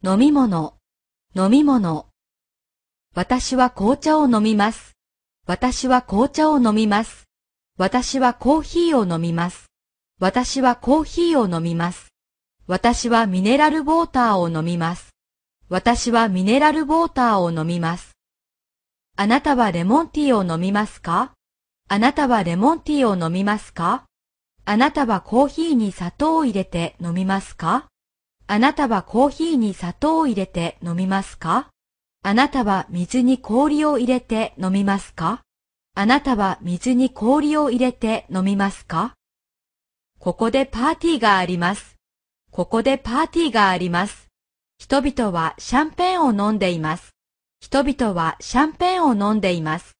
飲み物、飲み物。私は紅茶を飲みます。私は紅茶を飲みます。私はコーヒーを飲みます。私はコーヒーを飲みます。私はミネラルウォーターを飲みます。私はミネラルウォーターを飲みます。あなたはレモンティーを飲みますかあなたはレモンティーを飲みますかあなたはコーヒーに砂糖を入れて飲みますかあなたはコーヒーに砂糖を入れて飲みますかあなたは水に氷を入れて飲みますかあなたは水に氷を入れて飲みますかここでパーティーがあります。ここでパーティーがあります。人々はシャンペンを飲んでいます。人々はシャンペンを飲んでいます。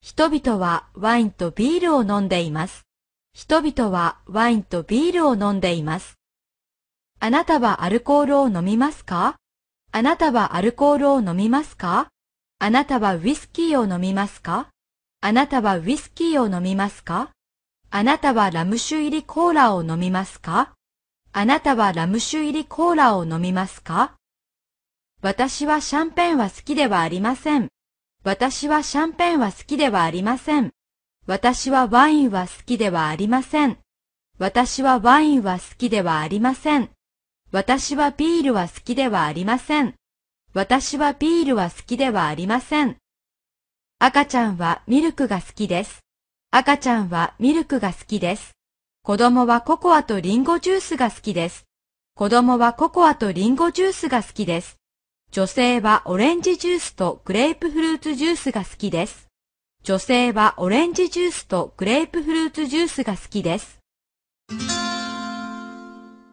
人々はワインとビールを飲んでいます。人々はワインとビールを飲んでいます。あなたはアルコールを飲みますかあなたはアルコールを飲みますかあなたはウイスキーを飲みますかあなたはウイスキーを飲みますかあなたはラム酒入りコーラを飲みますかあなたはラム酒入りコーラを飲みますか私はシャンペンは好きではありません。私はシャンペンは好きではありません。私はワインは好きではありません。私はワインは好きではありません。私はビールは好きではありません。私はビールは好きではありません。赤ちゃんはミルクが好きです。赤ちゃんはミルクが好きです。子供はココアとリンゴジュースが好きです。子供はココアとリンゴジュースが好きです。女性はオレンジジュースとグレープフルーツジュースが好きです。女性はオレンジジュースとグレープフルーツジュースが好きです。